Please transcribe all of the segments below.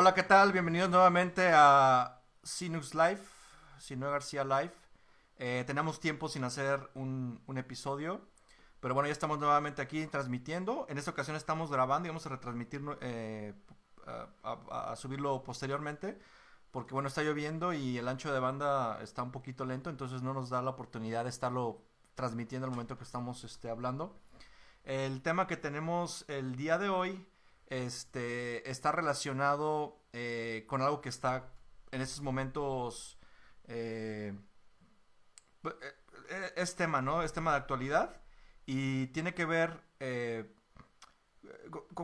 Hola, ¿qué tal? Bienvenidos nuevamente a Sinux Live, Sinue García Live. Eh, tenemos tiempo sin hacer un, episodio, pero bueno, ya estamos nuevamente aquí transmitiendo. En esta ocasión estamos grabando y vamos a retransmitir, eh, a, subirlo posteriormente, porque bueno, está lloviendo y el ancho de banda está un poquito lento, entonces no nos da la oportunidad de estarlo transmitiendo al momento que estamos este, hablando. El tema que tenemos el día de hoy este, está relacionado eh, con algo que está en estos momentos... Eh, pues, eh, es tema, ¿no? Es tema de actualidad y tiene que ver...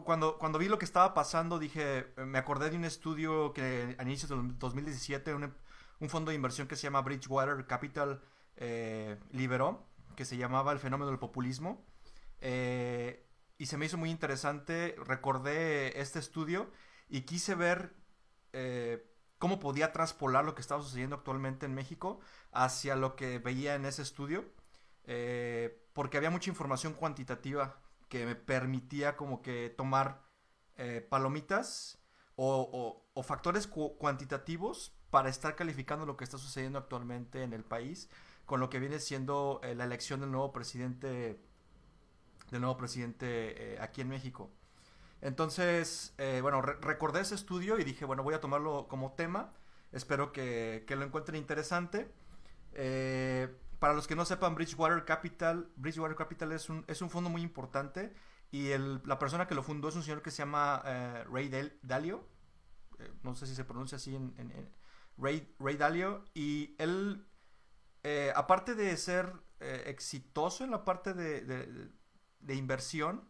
cuando, cuando vi lo que estaba pasando, dije, me acordé de un estudio que a inicios del 2017 un, fondo de inversión que se llama Bridgewater Capital liberó, que se llamaba El fenómeno del populismo y se me hizo muy interesante. Recordé este estudio y quise ver eh, cómo podía traspolar lo que estaba sucediendo actualmente en México hacia lo que veía en ese estudio, eh, porque había mucha información cuantitativa que me permitía como que tomar eh, palomitas o, factores cuantitativos para estar calificando lo que está sucediendo actualmente en el país con lo que viene siendo la elección del nuevo presidente del nuevo presidente eh, aquí en México. Entonces, eh, bueno, recordé ese estudio y dije, bueno, voy a tomarlo como tema. Espero que, lo encuentren interesante. Eh, para los que no sepan, Bridgewater Capital, Bridgewater Capital es un, es un fondo muy importante y la persona que lo fundó es un señor que se llama Ray Dalio. no sé si se pronuncia así en, Ray, Dalio. Y él, aparte de ser exitoso en la parte de de inversión,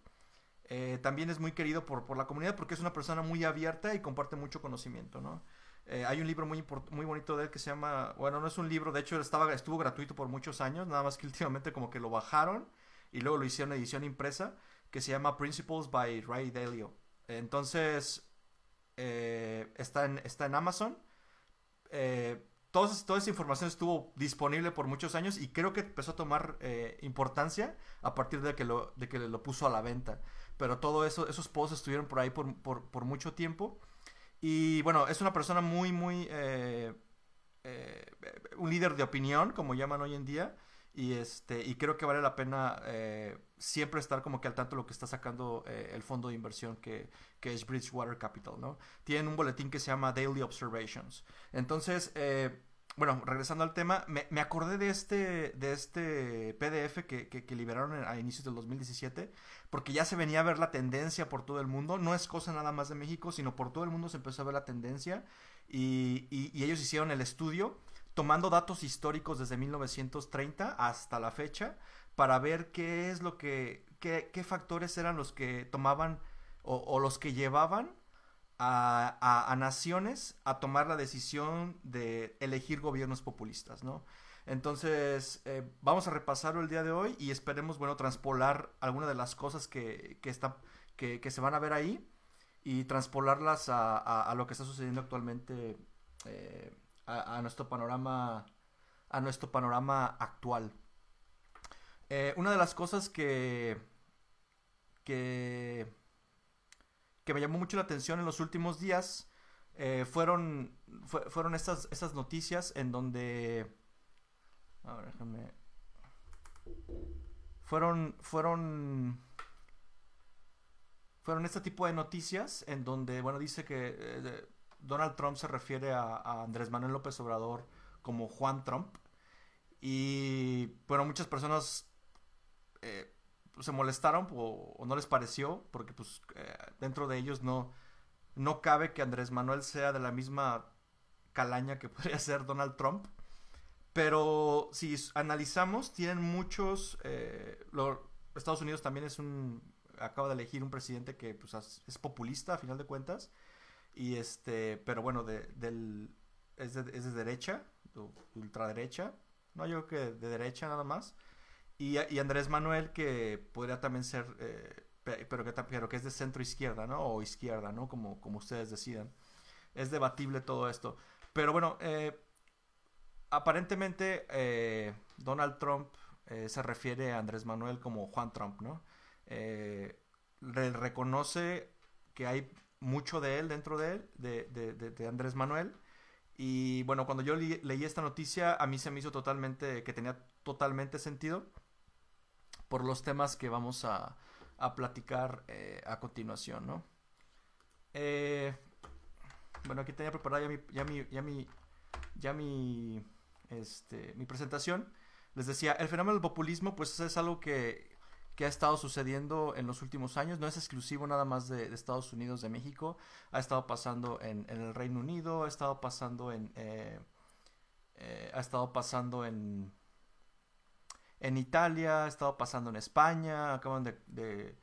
eh, también es muy querido por, por, la comunidad porque es una persona muy abierta y comparte mucho conocimiento, ¿no? Eh, hay un libro muy, muy bonito de él que se llama, bueno, no es un libro, de hecho estaba, estuvo gratuito por muchos años, nada más que últimamente como que lo bajaron y luego lo hicieron edición impresa, que se llama Principles by Ray Dalio. Entonces, eh, está, en, está en Amazon. Eh, toda, esa información estuvo disponible por muchos años y creo que empezó a tomar eh, importancia a partir de que, lo, de que lo puso a la venta. Pero todos esos posts estuvieron por ahí por, mucho tiempo. Y bueno, es una persona muy, muy... Eh, eh, un líder de opinión, como llaman hoy en día. Y, este, y creo que vale la pena eh, siempre estar como que al tanto de lo que está sacando eh, el fondo de inversión que, es Bridgewater Capital, ¿no? Tienen un boletín que se llama Daily Observations. Entonces, eh, bueno, regresando al tema, me, acordé de este, de este PDF que, liberaron a inicios del 2017, porque ya se venía a ver la tendencia por todo el mundo. No es cosa nada más de México, sino por todo el mundo se empezó a ver la tendencia y ellos hicieron el estudio tomando datos históricos desde 1930 hasta la fecha para ver qué es lo que, qué, factores eran los que tomaban o, los que llevaban a, naciones a tomar la decisión de elegir gobiernos populistas, ¿no? Entonces, eh, vamos a repasarlo el día de hoy y esperemos, bueno, transpolar algunas de las cosas que, que, que, se van a ver ahí y transpolarlas a, a lo que está sucediendo actualmente eh, a, nuestro panorama a nuestro panorama actual. Eh, una de las cosas que, que, que me llamó mucho la atención en los últimos días eh, fueron, fueron estas, estas noticias en donde... A ver, Fueron, fueron, fueron este tipo de noticias en donde, bueno, dice que eh, Donald Trump se refiere a, Andrés Manuel López Obrador como Juan Trump. Y bueno, muchas personas eh, se molestaron o, no les pareció, porque pues eh, dentro de ellos no, cabe que Andrés Manuel sea de la misma calaña que podría ser Donald Trump. Pero si analizamos, tienen muchos... Eh, Estados Unidos también es un... acaba de elegir un presidente que pues, es populista a final de cuentas. Y este, pero bueno, del, es, de, es de derecha, ultraderecha, no yo creo que de derecha nada más. Y, Andrés Manuel, que podría también ser, eh, pero, que, pero que es de centro izquierda, ¿no? O izquierda, ¿no? Como, como ustedes decidan. Es debatible todo esto. Pero bueno, eh, aparentemente eh, Donald Trump se refiere a Andrés Manuel como Juan Trump, ¿no? reconoce que hay mucho de él dentro de él, de, Andrés Manuel. Y bueno, cuando yo leí esta noticia, a mí se me hizo totalmente, que tenía totalmente sentido por los temas que vamos a, a platicar eh, a continuación, ¿no? Eh, bueno, aquí tenía preparada ya mi, ya mi, ya mi, ya mi, este, mi presentación. Les decía, el fenómeno del populismo, pues es algo que que ha estado sucediendo en los últimos años. No es exclusivo nada más de, Estados Unidos, de México. Ha estado pasando en, el Reino Unido, ha estado pasando en... Eh, eh, ha estado pasando en... En Italia, ha estado pasando en España, acaban de...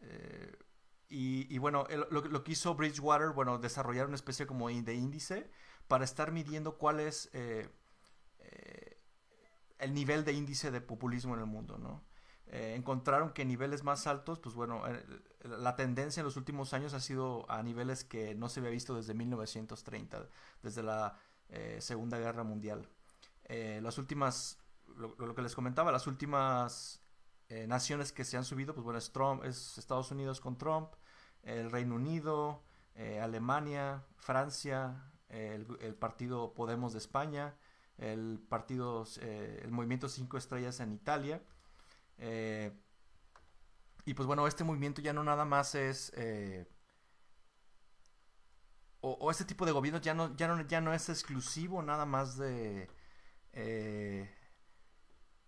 Eh, y, bueno, lo, lo, que hizo Bridgewater, bueno, desarrollar una especie como de índice para estar midiendo cuál es el nivel de índice de populismo en el mundo, ¿no? Eh, encontraron que niveles más altos, pues bueno, eh, la tendencia en los últimos años ha sido a niveles que no se había visto desde 1930, desde la eh, Segunda Guerra Mundial. las últimas, lo, que les comentaba, las últimas naciones que se han subido, pues bueno, es Estados Unidos con Trump, el Reino Unido, Alemania, Francia, el, el, partido Podemos de España, el partido, el movimiento Cinco Estrellas en Italia eh, y pues bueno, este movimiento ya no nada más es... Eh, o, este tipo de gobierno ya no, ya ya no es exclusivo nada más de... Eh,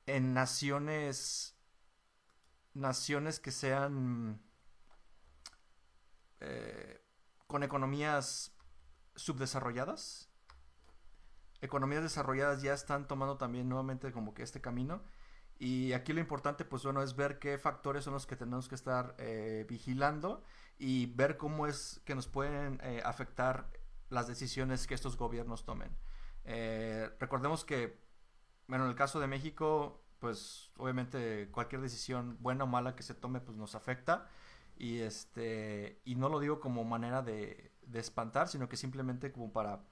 en naciones... Naciones que sean... con economías subdesarrolladas. Economías desarrolladas ya están tomando también nuevamente como que este camino y aquí lo importante, pues bueno, es ver qué factores son los que tenemos que estar eh, vigilando y ver cómo es que nos pueden eh, afectar las decisiones que estos gobiernos tomen. Eh, recordemos que, bueno, en el caso de México, pues obviamente cualquier decisión buena o mala que se tome, pues nos afecta. Y, este, y no lo digo como manera de, espantar, sino que simplemente como para,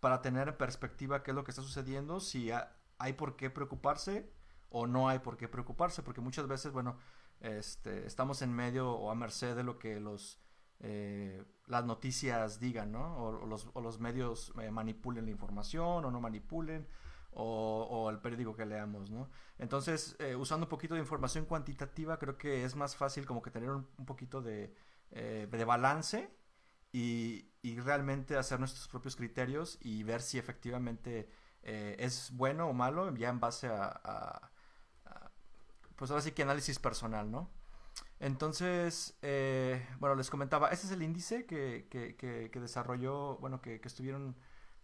para tener perspectiva qué es lo que está sucediendo, si hay por qué preocuparse o no hay por qué preocuparse, porque muchas veces, bueno, este, estamos en medio o a merced de lo que los, eh, las noticias digan, ¿no? O, los, medios eh, manipulen la información o no manipulen, o, o el periódico que leamos, ¿no? Entonces, eh, usando un poquito de información cuantitativa, creo que es más fácil como que tener un, poquito de, de balance y, y, realmente hacer nuestros propios criterios y ver si efectivamente es bueno o malo ya en base a pues ahora sí que análisis personal, ¿no? Entonces, eh, bueno, les comentaba, ese es el índice que, que, que, desarrolló, bueno, que, estuvieron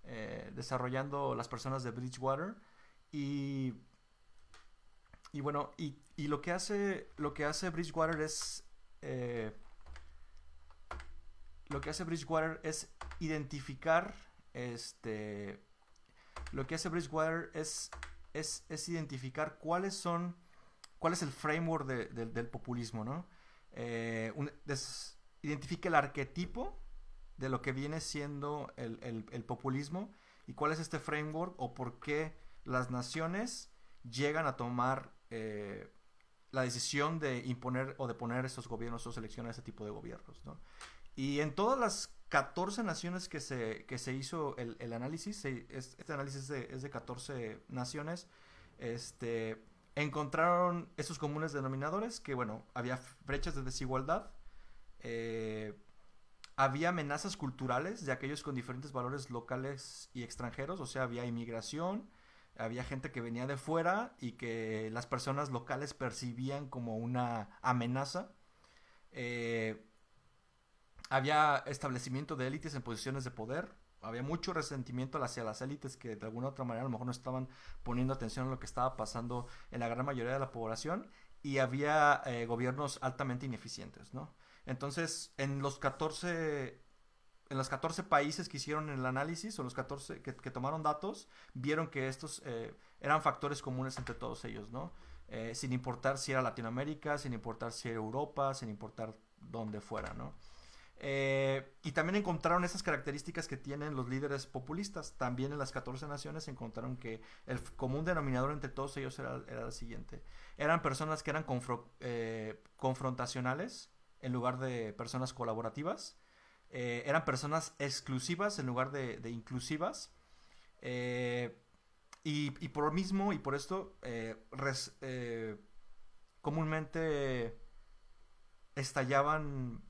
eh, desarrollando las personas de Bridgewater. Y, y bueno, y, lo, que hace, lo que hace Bridgewater es... Eh, lo que hace Bridgewater es identificar, este... Lo que hace Bridgewater es, es, es identificar cuáles son cuál es el framework del populismo, ¿no? Eh, el arquetipo de lo que viene siendo el, populismo y cuál es este framework o por qué las naciones llegan a tomar eh, la decisión de imponer o de poner esos gobiernos o seleccionar ese tipo de gobiernos. ¿no? Y en todas las 14 naciones que se, que se hizo el, análisis, este análisis es de, es de 14 naciones, este, encontraron esos comunes denominadores que, bueno, había brechas de desigualdad, eh, había amenazas culturales de aquellos con diferentes valores locales y extranjeros, o sea, había inmigración, había gente que venía de fuera y que las personas locales percibían como una amenaza. Eh, había establecimiento de élites en posiciones de poder, había mucho resentimiento hacia las élites que de alguna otra manera a lo mejor no estaban poniendo atención a lo que estaba pasando en la gran mayoría de la población y había eh, gobiernos altamente ineficientes, ¿no? Entonces, en los 14 en los 14 países que hicieron el análisis o los 14 que, tomaron datos, vieron que estos eh, eran factores comunes entre todos ellos, ¿no? Eh, sin importar si era Latinoamérica, sin importar si era Europa, sin importar dónde fuera, ¿no? Eh, y también encontraron esas características que tienen los líderes populistas. También en las 14 naciones encontraron que el común denominador entre todos ellos era, el siguiente. Eran personas que eran eh, confrontacionales en lugar de personas colaborativas. Eh, eran personas exclusivas en lugar de, inclusivas. Y, por lo mismo y por esto, comúnmente estallaban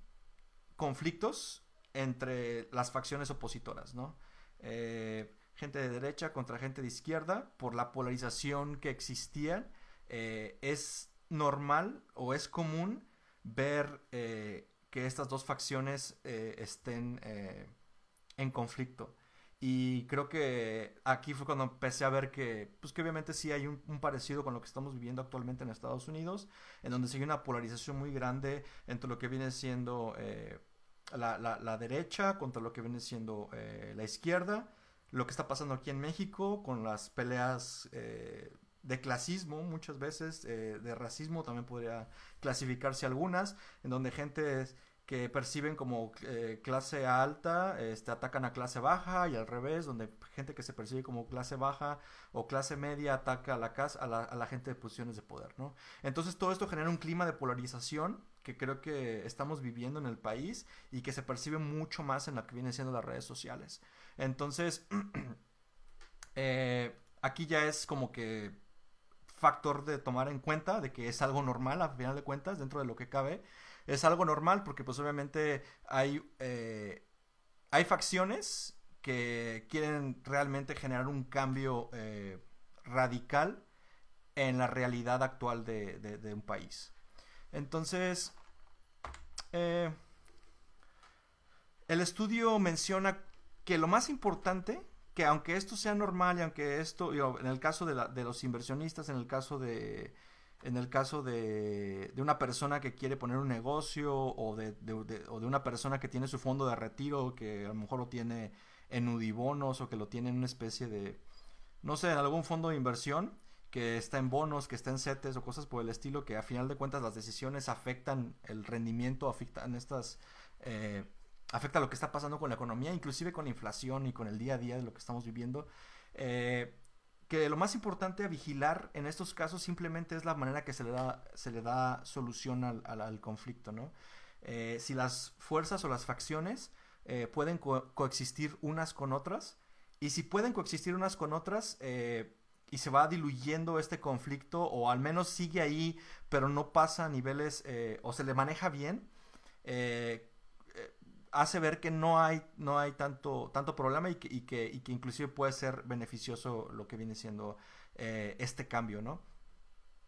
conflictos entre las facciones opositoras, ¿no? Eh, gente de derecha contra gente de izquierda, por la polarización que existía, eh, es normal o es común ver eh, que estas dos facciones estén en conflicto. Y creo que aquí fue cuando empecé a ver que, pues que obviamente sí hay un, parecido con lo que estamos viviendo actualmente en Estados Unidos, en donde sigue una polarización muy grande entre lo que viene siendo eh, la, derecha contra lo que viene siendo eh, la izquierda, lo que está pasando aquí en México con las peleas eh, de clasismo muchas veces, de racismo también podría clasificarse algunas, en donde gente... Es, que perciben como eh, clase alta, este, atacan a clase baja y al revés, donde gente que se percibe como clase baja o clase media ataca a la, casa, a la, gente de posiciones de poder, ¿no? Entonces todo esto genera un clima de polarización que creo que estamos viviendo en el país y que se percibe mucho más en lo que vienen siendo las redes sociales. Entonces, eh, aquí ya es como que factor de tomar en cuenta de que es algo normal a final de cuentas dentro de lo que cabe es algo normal porque pues obviamente hay, eh, hay facciones que quieren realmente generar un cambio eh, radical en la realidad actual de, un país. Entonces, eh, el estudio menciona que lo más importante, que aunque esto sea normal y aunque esto, en el caso de los inversionistas, en el caso de, en el caso de, de, una persona que quiere poner un negocio o de, o de, una persona que tiene su fondo de retiro, que a lo mejor lo tiene en Udibonos o que lo tiene en una especie de, no sé, en algún fondo de inversión que está en bonos, que está en CETES o cosas por el estilo, que a final de cuentas las decisiones afectan el rendimiento, afectan estas... Eh, afecta lo que está pasando con la economía, inclusive con la inflación y con el día a día de lo que estamos viviendo. Eh, que lo más importante a vigilar en estos casos simplemente es la manera que se le da, se le da solución al, conflicto, ¿no? Eh, si las fuerzas o las facciones eh, pueden coexistir unas con otras, y si pueden coexistir unas con otras, eh, y se va diluyendo este conflicto, o al menos sigue ahí, pero no pasa a niveles, o se le maneja bien, eh, hace ver que no hay, no hay tanto, tanto problema y que, y que, y que inclusive puede ser beneficioso lo que viene siendo eh, este cambio, ¿no?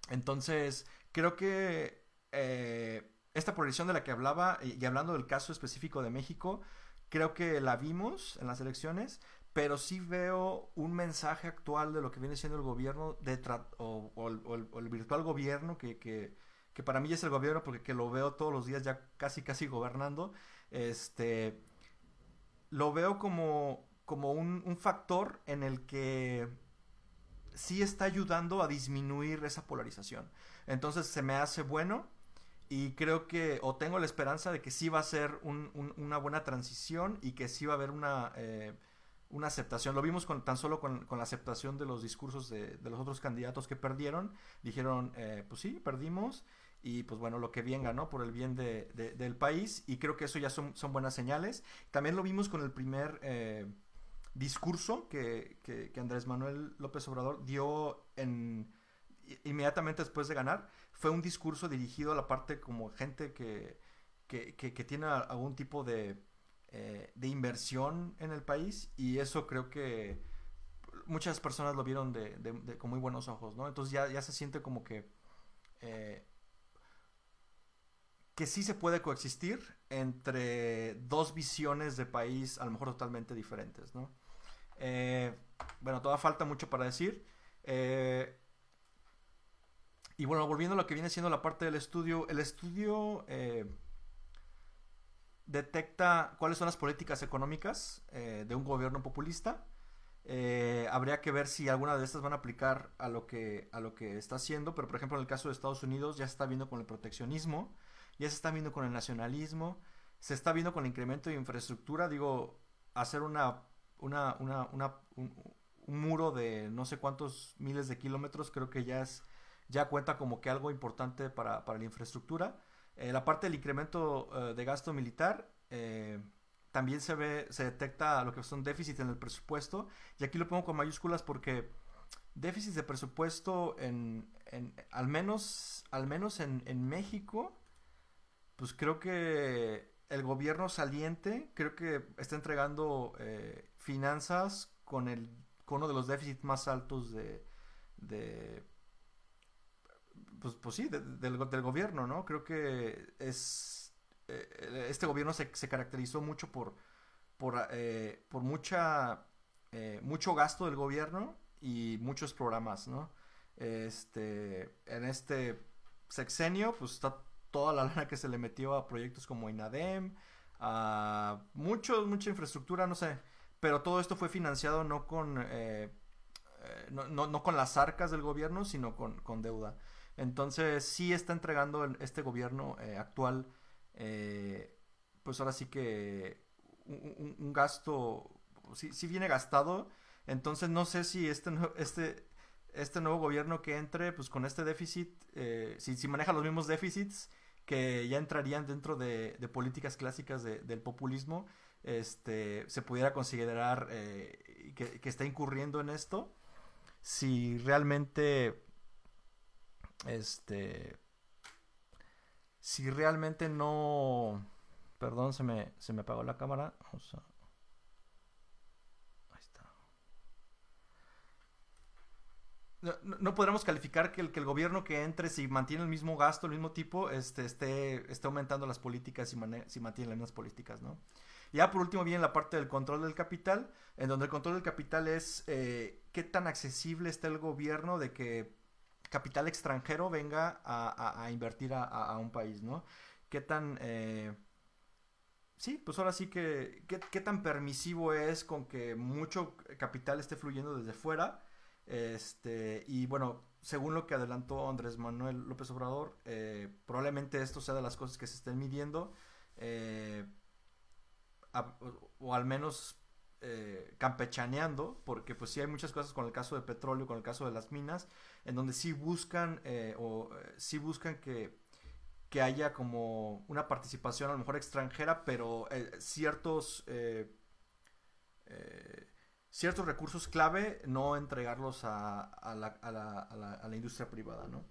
Entonces, creo que eh, esta progresión de la que hablaba, y hablando del caso específico de México, creo que la vimos en las elecciones, pero sí veo un mensaje actual de lo que viene siendo el gobierno de o, el, el, virtual gobierno, que, que, que, para mí es el gobierno porque que lo veo todos los días ya casi casi gobernando, este, lo veo como, como un, factor en el que sí está ayudando a disminuir esa polarización. Entonces se me hace bueno y creo que, o tengo la esperanza de que sí va a ser una buena transición y que sí va a haber una, eh, una aceptación. Lo vimos con, tan solo con, la aceptación de los discursos de, los otros candidatos que perdieron. Dijeron, eh, pues sí, perdimos y pues bueno, lo que venga, ¿no? Por el bien de, del país y creo que eso ya son, son, buenas señales. También lo vimos con el primer eh, discurso que, Andrés Manuel López Obrador dio en, inmediatamente después de ganar. Fue un discurso dirigido a la parte como gente que, que tiene algún tipo eh, de, inversión en el país y eso creo que muchas personas lo vieron de, con muy buenos ojos, ¿no? Entonces ya, se siente como que... Eh, que sí se puede coexistir entre dos visiones de país, a lo mejor totalmente diferentes, eh, bueno, todavía falta mucho para decir. Eh, y bueno, volviendo a lo que viene siendo la parte del estudio, el estudio eh, detecta cuáles son las políticas económicas de un gobierno populista. habría que ver si alguna de estas van a aplicar a lo, que, a lo que está haciendo, pero por ejemplo en el caso de Estados Unidos ya está viendo con el proteccionismo ya se está viendo con el nacionalismo, se está viendo con el incremento de infraestructura, digo, hacer una, una, una, un, muro de no sé cuántos miles de kilómetros creo que ya es ya cuenta como que algo importante para, para la infraestructura. Eh, la parte del incremento eh, de gasto militar, eh, también se ve, se detecta lo que son déficits en el presupuesto. Y aquí lo pongo con mayúsculas porque déficits de presupuesto en, en al menos, al menos en, en México, pues creo que el gobierno saliente creo que está entregando eh, finanzas con, el, con uno de los déficits más altos de... de pues, pues sí, del, gobierno, ¿no? Creo que es... Eh, este gobierno se, caracterizó mucho por, por, eh, por mucha, mucho gasto del gobierno y muchos programas, ¿no? Este, en este sexenio, pues está toda la lana que se le metió a proyectos como INADEM, a mucha infraestructura, no sé. Pero todo esto fue financiado no con, eh, eh, no, con las arcas del gobierno, sino con, deuda. Entonces sí está entregando este gobierno eh, actual, pues ahora sí que un, gasto, sí, viene gastado. Entonces no sé si este, este, este nuevo gobierno que entre, pues con este déficit, si maneja los mismos déficits, que ya entrarían dentro de, políticas clásicas del populismo, este, se pudiera considerar eh, que, está incurriendo en esto, si realmente, este, si realmente no, perdón, se me, se me apagó la cámara, o sea, no, podremos calificar que el, que el gobierno que entre, si mantiene el mismo gasto, el mismo tipo, este, esté, esté aumentando las políticas y mantiene las mismas políticas, ¿no? Ya por último viene la parte del control del capital, en donde el control del capital es eh, qué tan accesible está el gobierno de que capital extranjero venga a, invertir a, un país, ¿no? Qué tan... Eh, sí, pues ahora sí que qué tan permisivo es con que mucho capital esté fluyendo desde fuera este, y bueno, según lo que adelantó Andrés Manuel López Obrador, eh, probablemente esto sea de las cosas que se estén midiendo, eh, o, al menos eh, campechaneando, porque pues sí hay muchas cosas con el caso de petróleo, con el caso de las minas, en donde sí buscan, o sí buscan que, que haya como una participación a lo mejor extranjera, pero ciertos... Eh, ciertos recursos clave, no entregarlos a, la, industria privada, ¿no?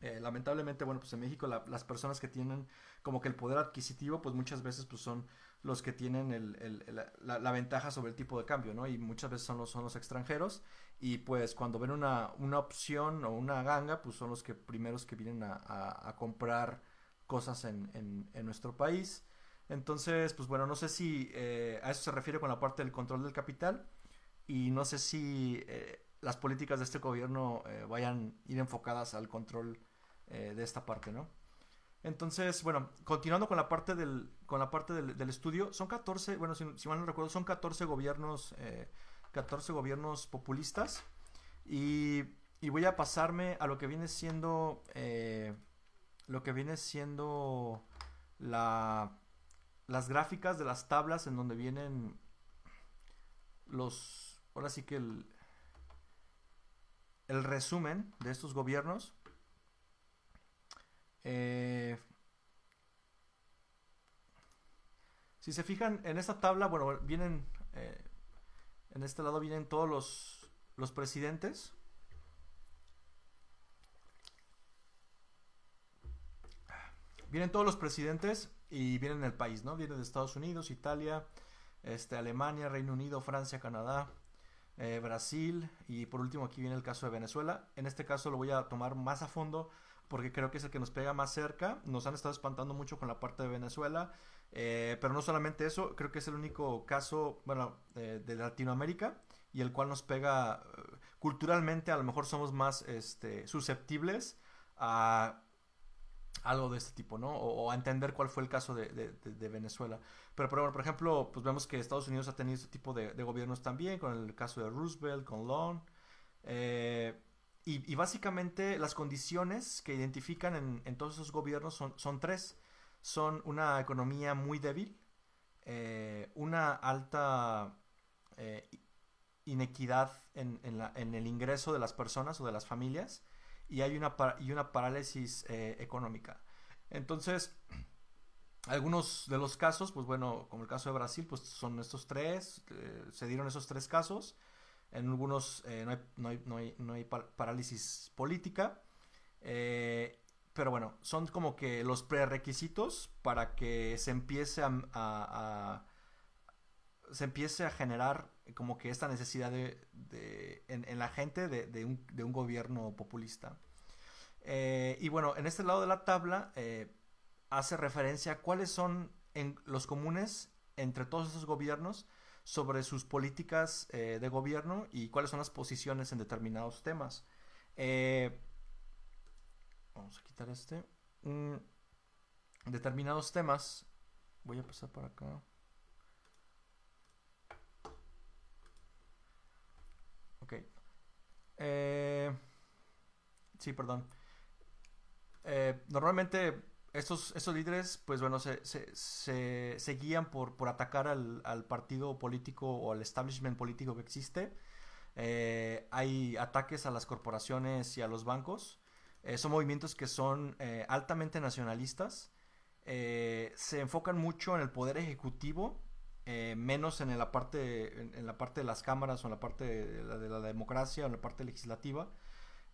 Eh, lamentablemente, bueno, pues en México las personas que tienen como que el poder adquisitivo, pues muchas veces pues son los que tienen la, ventaja sobre el tipo de cambio, ¿no? Y muchas veces son los, extranjeros y pues cuando ven una, opción o una ganga, pues son los que primeros que vienen a, comprar cosas en, nuestro país. Entonces, pues bueno, no sé si eh, a eso se refiere con la parte del control del capital y no sé si eh, las políticas de este gobierno eh, vayan a ir enfocadas al control de esta parte, ¿no? Entonces, bueno, continuando con la parte del, con la parte del, estudio, son 14, bueno, si, mal no recuerdo, son 14 gobiernos, 14 gobiernos populistas y, y, voy a pasarme a lo que viene siendo, lo que viene siendo la las gráficas de las tablas en donde vienen los, ahora sí que el, el resumen de estos gobiernos. Eh, si se fijan en esta tabla, bueno, vienen, eh, en este lado vienen todos los, los presidentes. Vienen todos los presidentes y en el país, ¿no? Viene de Estados Unidos, Italia, este, Alemania, Reino Unido, Francia, Canadá, eh, Brasil y por último aquí viene el caso de Venezuela. En este caso lo voy a tomar más a fondo porque creo que es el que nos pega más cerca. Nos han estado espantando mucho con la parte de Venezuela, eh, pero no solamente eso, creo que es el único caso, bueno, eh, de Latinoamérica y el cual nos pega culturalmente, a lo mejor somos más este, susceptibles a algo de este tipo, ¿no? O, entender cuál fue el caso de, Venezuela. Pero, por ejemplo, pues vemos que Estados Unidos ha tenido este tipo de, gobiernos también, con el caso de Roosevelt, con Long. Eh, y, básicamente las condiciones que identifican en, todos esos gobiernos son, tres. Son una economía muy débil, eh, una alta eh, inequidad en el ingreso de las personas o de las familias, y hay una, y una parálisis eh, económica. Entonces, algunos de los casos, pues bueno, como el caso de Brasil, pues son estos tres, eh, se dieron esos tres casos. En algunos eh, no, hay, parálisis política. pero bueno, son como que los prerequisitos para que se empiece a se empiece a generar como que esta necesidad de, en, la gente de, un, gobierno populista. Eh, y bueno, en este lado de la tabla eh, hace referencia a cuáles son los comunes entre todos esos gobiernos sobre sus políticas eh, de gobierno y cuáles son las posiciones en determinados temas. vamos a quitar este. Mm, determinados temas. Voy a pasar para acá. Eh, sí, perdón. Eh, normalmente estos, líderes, pues bueno, se, se, guían por, por atacar al, partido político o al establishment político que existe. Eh, hay ataques a las corporaciones y a los bancos. son movimientos que son altamente nacionalistas. se enfocan mucho en el poder ejecutivo eh, menos en la, parte, en, la parte de las cámaras o en la parte de la, democracia o en la parte legislativa,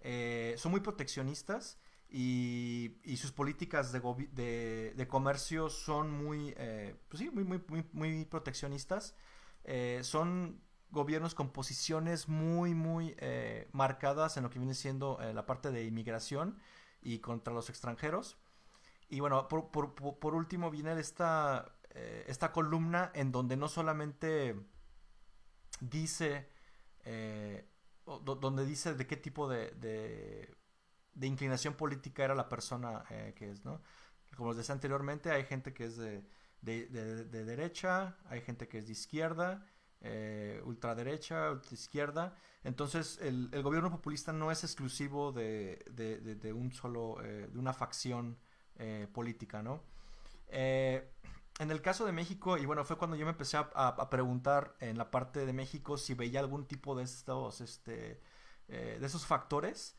eh, son muy proteccionistas y, sus políticas de, de, comercio son muy, eh, pues sí, muy, proteccionistas. son gobiernos con posiciones muy, muy marcadas en lo que viene siendo la parte de inmigración y contra los extranjeros. Y bueno, por, por último viene esta eh, esta columna en donde no solamente dice, eh, donde dice de qué tipo de, de, inclinación política era la persona eh, que es, ¿no? Como les decía anteriormente, hay gente que es de, derecha, hay gente que es de izquierda, ultraderecha, ultraizquierda. Entonces, el, gobierno populista no es exclusivo de, de, un solo, de una facción política, ¿no? en el caso de México, y bueno, fue cuando yo me empecé a, preguntar en la parte de México si veía algún tipo de estos, este, eh, de esos factores,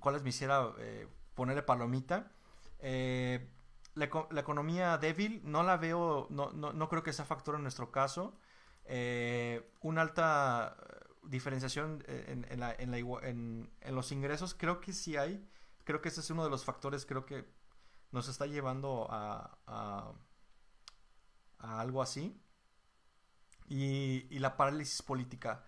cuáles me hiciera eh, ponerle palomita. Eh, la, economía débil no la veo, no, no, no, creo que sea factor en nuestro caso. Eh, una alta diferenciación en, la, en, los ingresos creo que sí hay. Creo que ese es uno de los factores creo que nos está llevando a algo así. Y, la parálisis política.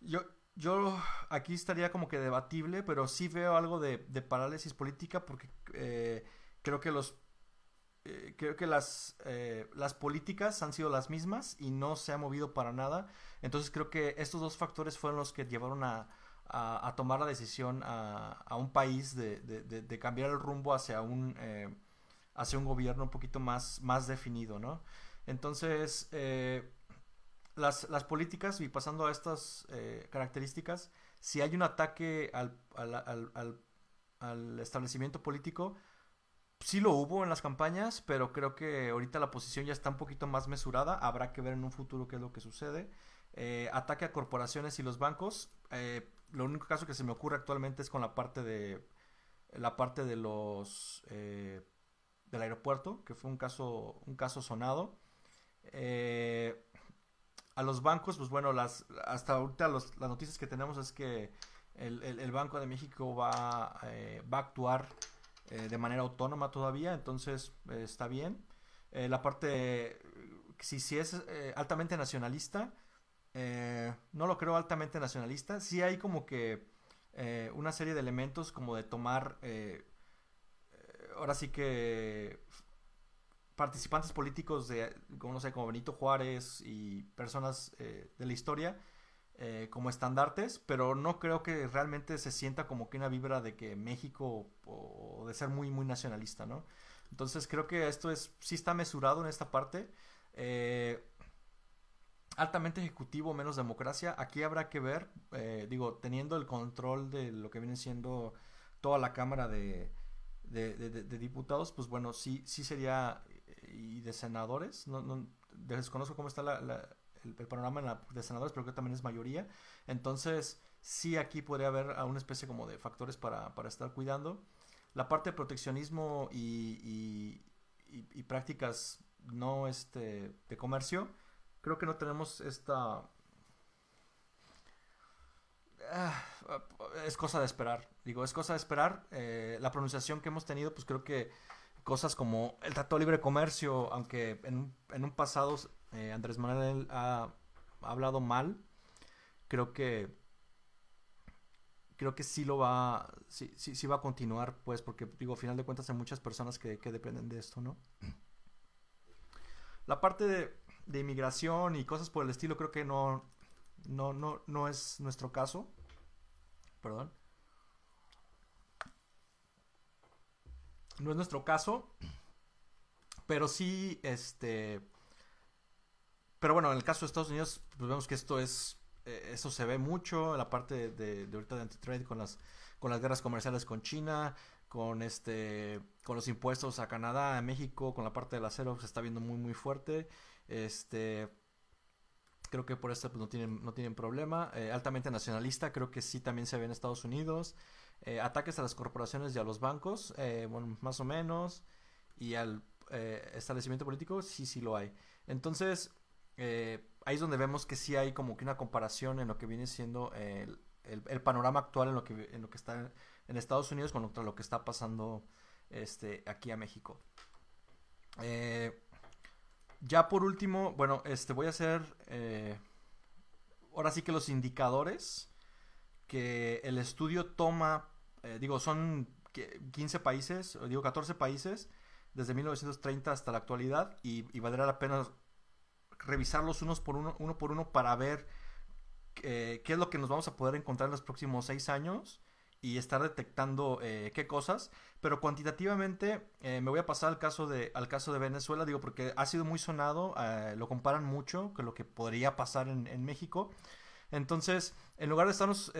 Yo, yo aquí estaría como que debatible, pero sí veo algo de, parálisis política porque eh, creo que los eh, creo que las, eh, las políticas han sido las mismas y no se ha movido para nada. Entonces creo que estos dos factores fueron los que llevaron a, tomar la decisión a, un país de, cambiar el rumbo hacia un hacia un gobierno un poquito más, más definido, ¿no? Entonces, eh, las, políticas, y pasando a estas eh, características, si hay un ataque al, establecimiento político, sí lo hubo en las campañas, pero creo que ahorita la posición ya está un poquito más mesurada, habrá que ver en un futuro qué es lo que sucede. Eh, ataque a corporaciones y los bancos, lo único caso que se me ocurre actualmente es con la parte de la parte de los del aeropuerto, que fue un caso, un caso sonado. Eh, a los bancos, pues bueno, las, hasta ahorita las noticias que tenemos es que el, el, Banco de México va, eh, va a actuar eh, de manera autónoma todavía, entonces eh, está bien. la parte, si, si es altamente nacionalista, no lo creo altamente nacionalista, sí hay como que una serie de elementos como de tomar ahora sí que participantes políticos de, como no sé, como Benito Juárez y personas eh, de la historia eh, como estandartes, pero no creo que realmente se sienta como que una vibra de que México o de ser muy, muy nacionalista, ¿no? Entonces creo que esto es, sí está mesurado en esta parte. Eh, altamente ejecutivo, menos democracia. Aquí habrá que ver, digo, teniendo el control de lo que viene siendo toda la Cámara de, de, diputados, pues bueno, sí, sí sería, eh, y de senadores, no, desconozco cómo está el, panorama de senadores, pero que también es mayoría. Entonces, sí aquí podría haber una especie como de factores para, estar cuidando. La parte de proteccionismo y, y prácticas no este, de comercio, creo que no tenemos esta Ah, es cosa de esperar. Digo, es cosa de esperar. Eh, la pronunciación que hemos tenido, pues creo que cosas como el Tratado de Libre Comercio, aunque en, en un pasado eh, Andrés Manuel ha, hablado mal, creo que creo que sí lo va, sí, va a continuar, pues, porque digo, al final de cuentas hay muchas personas que, dependen de esto, ¿no? La parte de, inmigración y cosas por el estilo creo que no, no, no, no es nuestro caso. Perdón. No es nuestro caso. Pero sí, este. Pero bueno, en el caso de Estados Unidos, pues vemos que esto es. Eh, eso se ve mucho. La parte de, de, de ahorita de antitrade con las, con las guerras comerciales con China con este con los impuestos a Canadá, a México, con la parte del acero se está viendo muy muy fuerte. Este Creo que por esto pues, no, tienen, no tienen problema. Eh, altamente nacionalista, creo que sí también se ve en Estados Unidos. Eh, ataques a las corporaciones y a los bancos, eh, bueno, más o menos. Y al establecimiento político, sí, sí lo hay. Entonces, ahí es donde vemos que sí hay como que una comparación en lo que viene siendo el, panorama actual en lo, que, en lo que está en Estados Unidos con lo, que está pasando este, aquí a México. Eh, ya por último, bueno, este voy a hacer eh, ahora sí que los indicadores que el estudio toma, eh, digo, son 15 países, digo 14 países, desde 1930 hasta la actualidad y, y valdrá la pena revisarlos unos por uno, uno por uno para ver eh, qué es lo que nos vamos a poder encontrar en los próximos seis años y estar detectando eh, qué cosas, pero cuantitativamente eh, me voy a pasar al caso, de, al caso de Venezuela, digo, porque ha sido muy sonado, eh, lo comparan mucho con lo que podría pasar en, en México. Entonces, en lugar de estarnos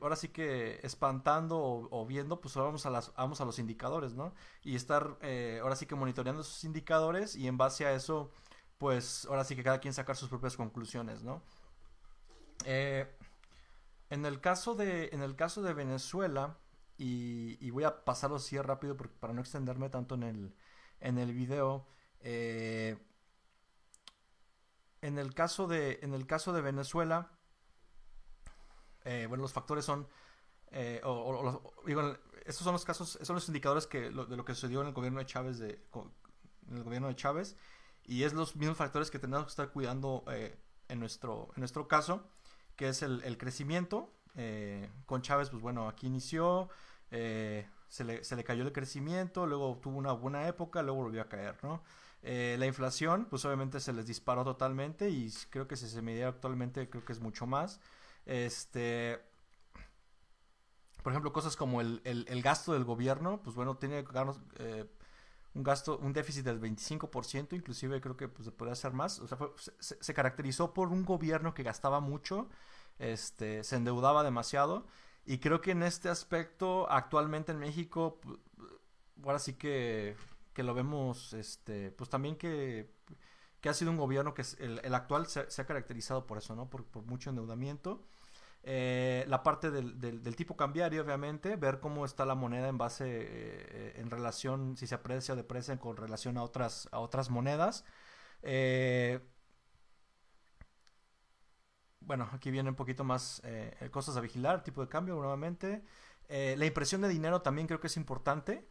ahora sí que espantando o, viendo, pues ahora vamos a, las, vamos a los indicadores, ¿no? Y estar ahora sí que monitoreando esos indicadores y en base a eso, pues ahora sí que cada quien sacar sus propias conclusiones, ¿no? Eh, en el caso de, en el caso de Venezuela, y, voy a pasarlo así rápido para no extenderme tanto en el, en el video, eh, en, el caso de, en el caso de Venezuela, eh, bueno, los factores son, eh, o, digo, estos son los casos, esos son los indicadores que, de lo que sucedió en el gobierno de Chávez, de, en el gobierno de Chávez, y es los mismos factores que tenemos que estar cuidando en, nuestro, en nuestro caso que es el, crecimiento. Eh, con Chávez, pues bueno, aquí inició, eh, se, le, cayó el crecimiento, luego tuvo una buena época, luego volvió a caer, ¿no? Eh, la inflación, pues obviamente se les disparó totalmente y creo que si se midiera actualmente, creo que es mucho más. Este, por ejemplo, cosas como el, gasto del gobierno, pues bueno, tiene que un gasto, un déficit del 25%, inclusive creo que pues, se podría hacer más. O sea, se, caracterizó por un gobierno que gastaba mucho, este, se endeudaba demasiado. Y creo que en este aspecto, actualmente en México, ahora sí que, lo vemos, este, pues también que, ha sido un gobierno que el, actual se, se, ha caracterizado por eso, ¿no? Por, por mucho endeudamiento. Eh, la parte del, tipo cambiario, obviamente, ver cómo está la moneda en base, eh, en relación, si se aprecia o deprecia con relación a otras, a otras monedas. Eh, bueno, aquí viene un poquito más cosas a vigilar, tipo de cambio nuevamente. la impresión de dinero también creo que es importante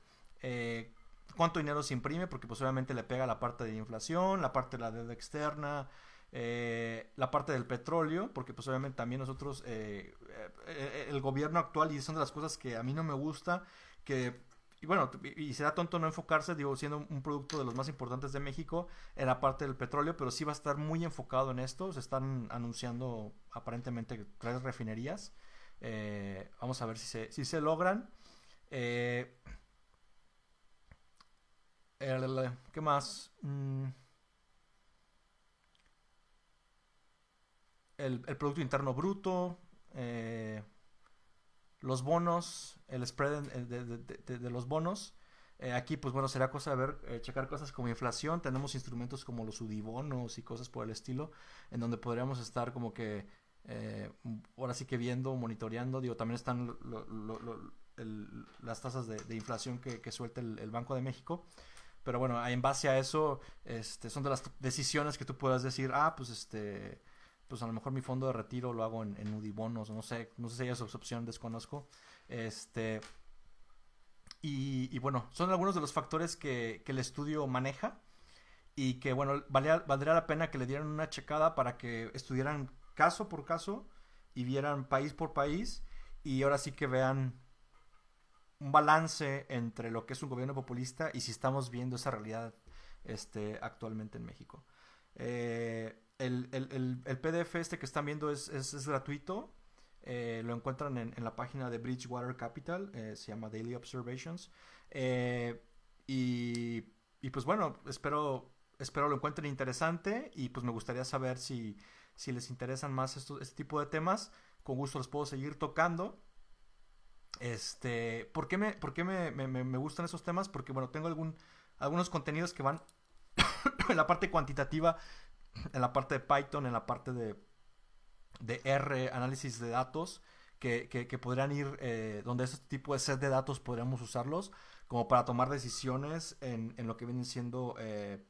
cuánto dinero se imprime, porque pues obviamente le pega la parte de inflación, la parte de la deuda externa, eh, la parte del petróleo, porque pues obviamente también nosotros, eh, eh, eh, el gobierno actual, y son de las cosas que a mí no me gusta, que y bueno, y será tonto no enfocarse, digo, siendo un producto de los más importantes de México en la parte del petróleo, pero sí va a estar muy enfocado en esto. Se están anunciando aparentemente tres refinerías. vamos a ver si se, logran. Eh, ¿Qué más? Mm, el, Producto Interno Bruto, eh, los bonos, el spread de, los bonos. Eh, aquí, pues bueno, será cosa de ver, eh, checar cosas como inflación. Tenemos instrumentos como los udibonos y cosas por el estilo, en donde podríamos estar como que ahora sí que viendo, monitoreando. Digo, también están las tasas de, inflación que, suelte suelta el, Banco de México. Pero bueno, en base a eso, este, son de las decisiones que tú puedas decir, ah, pues este, pues a lo mejor mi fondo de retiro lo hago en, en Udibonos, no sé, no sé si hay esa opción, desconozco. Este, y, bueno, son algunos de los factores que, el estudio maneja y que bueno, valdría la pena que le dieran una checada para que estudiaran caso por caso y vieran país por país y ahora sí que vean un balance entre lo que es un gobierno populista y si estamos viendo esa realidad este, actualmente en México. Eh, el, PDF este que están viendo es, gratuito. Eh, lo encuentran en, la página de Bridgewater Capital. Eh, se llama Daily Observations. Eh, y, y, pues bueno, espero, espero lo encuentren interesante. Y pues me gustaría saber si, si les interesan más este tipo de temas. Con gusto los puedo seguir tocando. Este, ¿Por qué me, me, me gustan esos temas? Porque bueno, tengo algún, algunos contenidos que van en la parte cuantitativa en la parte de Python, en la parte de, de R, análisis de datos, que, que, podrían ir, eh, donde este tipo de set de datos podríamos usarlos como para tomar decisiones en, lo que viene siendo eh,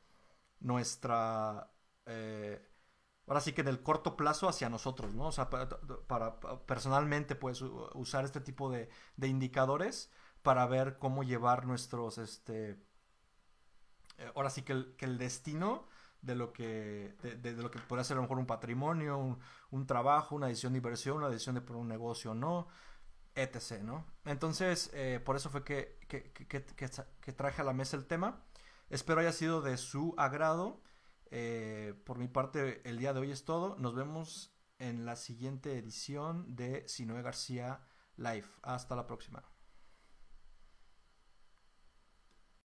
nuestra... Eh, ahora sí que en el corto plazo hacia nosotros, ¿no? O sea, para, personalmente puedes usar este tipo de, de, indicadores para ver cómo llevar nuestros, este, ahora sí que el destino de lo que, de, de, lo que podría ser a lo mejor un patrimonio, un, trabajo, una decisión de inversión, una decisión de por un negocio o no, etc. ¿no? Entonces, eh, por eso fue que, que, que, que, traje a la mesa el tema. Espero haya sido de su agrado. Eh, por mi parte, el día de hoy es todo. Nos vemos en la siguiente edición de Sinoe García Live. Hasta la próxima.